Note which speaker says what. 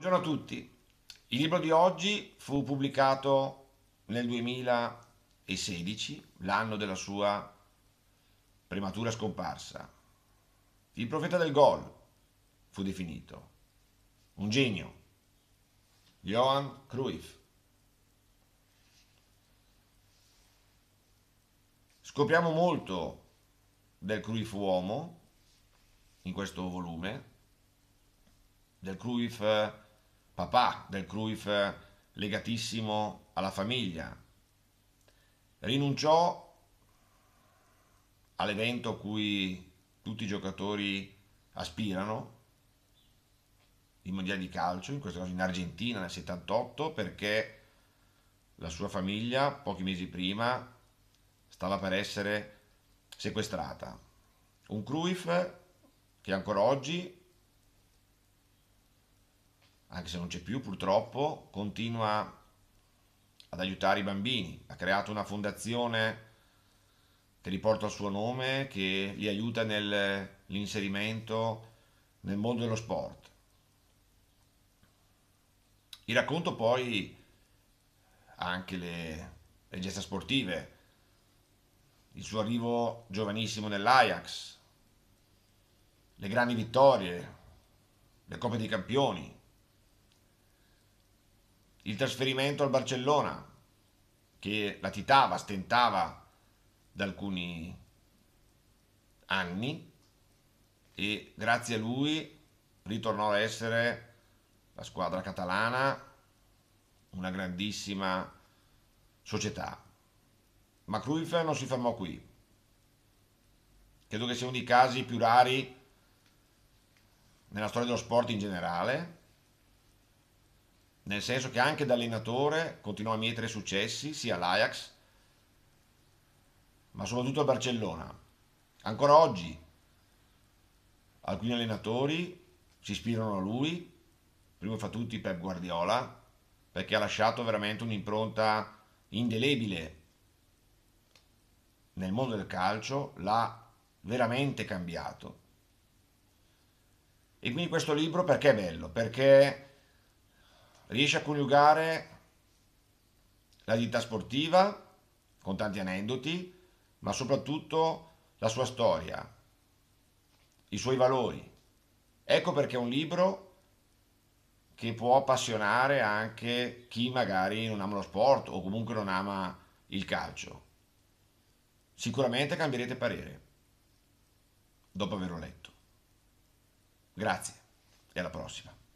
Speaker 1: Buongiorno a tutti. Il libro di oggi fu pubblicato nel 2016, l'anno della sua prematura scomparsa. Il profeta del gol fu definito. Un genio. Johan Cruyff. Scopriamo molto del Cruyff uomo in questo volume, del Cruyff eh, papà del Cruyff legatissimo alla famiglia. Rinunciò all'evento a cui tutti i giocatori aspirano, i mondiali di calcio, in questo caso in Argentina nel 78, perché la sua famiglia pochi mesi prima stava per essere sequestrata. Un Cruyff che ancora oggi anche se non c'è più purtroppo, continua ad aiutare i bambini, ha creato una fondazione che li porta al suo nome, che li aiuta nell'inserimento nel mondo dello sport. Vi racconto poi anche le, le gesta sportive, il suo arrivo giovanissimo nell'Ajax, le grandi vittorie, le coppe dei campioni, il trasferimento al Barcellona, che latitava, stentava da alcuni anni e grazie a lui ritornò a essere la squadra catalana una grandissima società. Ma Cruyff non si fermò qui. Credo che sia uno dei casi più rari nella storia dello sport in generale, nel senso che anche da allenatore continuò a mietere successi sia all'Ajax ma soprattutto al Barcellona. Ancora oggi alcuni allenatori si ispirano a lui, primo fra tutti Pep Guardiola, perché ha lasciato veramente un'impronta indelebile nel mondo del calcio, l'ha veramente cambiato. E quindi questo libro perché è bello? Perché riesce a coniugare la vita sportiva con tanti aneddoti, ma soprattutto la sua storia, i suoi valori. Ecco perché è un libro che può appassionare anche chi magari non ama lo sport o comunque non ama il calcio. Sicuramente cambierete parere dopo averlo letto. Grazie e alla prossima.